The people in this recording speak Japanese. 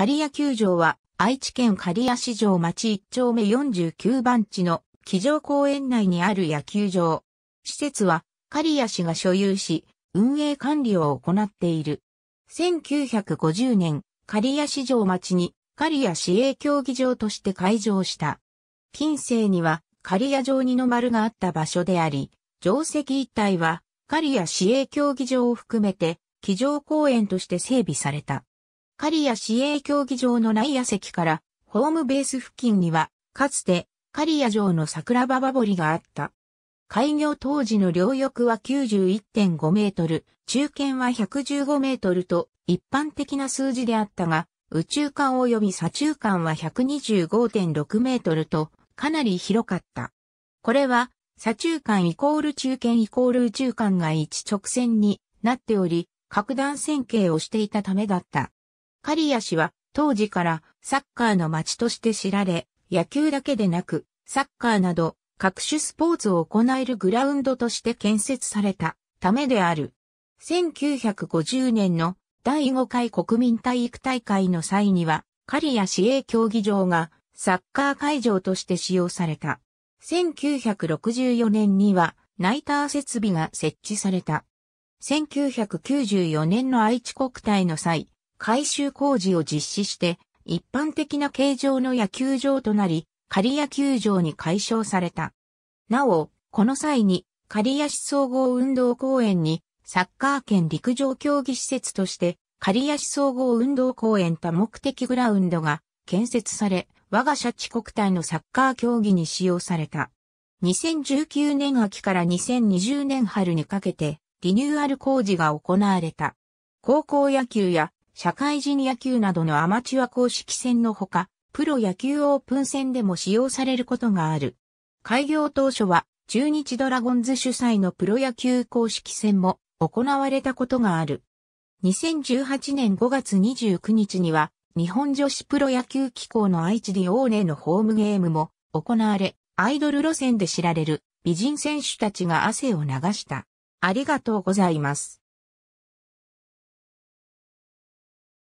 刈谷球場は愛知県刈谷市場町1丁目49番地の騎乗公園内にある野球場。施設は刈谷市が所有し、運営管理を行っている。1950年、刈谷市場町に刈谷市営競技場として開場した。近世には刈谷城二の丸があった場所であり、城石一帯は刈谷市営競技場を含めて、騎乗公園として整備された。カリア市営競技場の内野席からホームベース付近には、かつてカリア城の桜馬場堀があった。開業当時の両翼は91.5メートル、中堅は115メートルと一般的な数字であったが、宇宙間及び左中間は125.6メートルとかなり広かった。これは左中間イコール中堅イコール宇宙間が一直線になっており、拡段線形をしていたためだった。刈谷氏は当時からサッカーの街として知られ、野球だけでなく、サッカーなど各種スポーツを行えるグラウンドとして建設されたためである。1950年の第5回国民体育大会の際には、刈谷市営競技場がサッカー会場として使用された。1964年にはナイター設備が設置された。1994年の愛知国体の際、改修工事を実施して、一般的な形状の野球場となり、仮野球場に改称された。なお、この際に、仮屋市総合運動公園に、サッカー圏陸上競技施設として、仮屋市総合運動公園多目的グラウンドが建設され、我が社地国体のサッカー競技に使用された。2019年秋から2020年春にかけて、リニューアル工事が行われた。高校野球や社会人野球などのアマチュア公式戦のほか、プロ野球オープン戦でも使用されることがある。開業当初は、中日ドラゴンズ主催のプロ野球公式戦も行われたことがある。2018年5月29日には、日本女子プロ野球機構の愛知ディオーネのホームゲームも行われ、アイドル路線で知られる美人選手たちが汗を流した。ありがとうございます。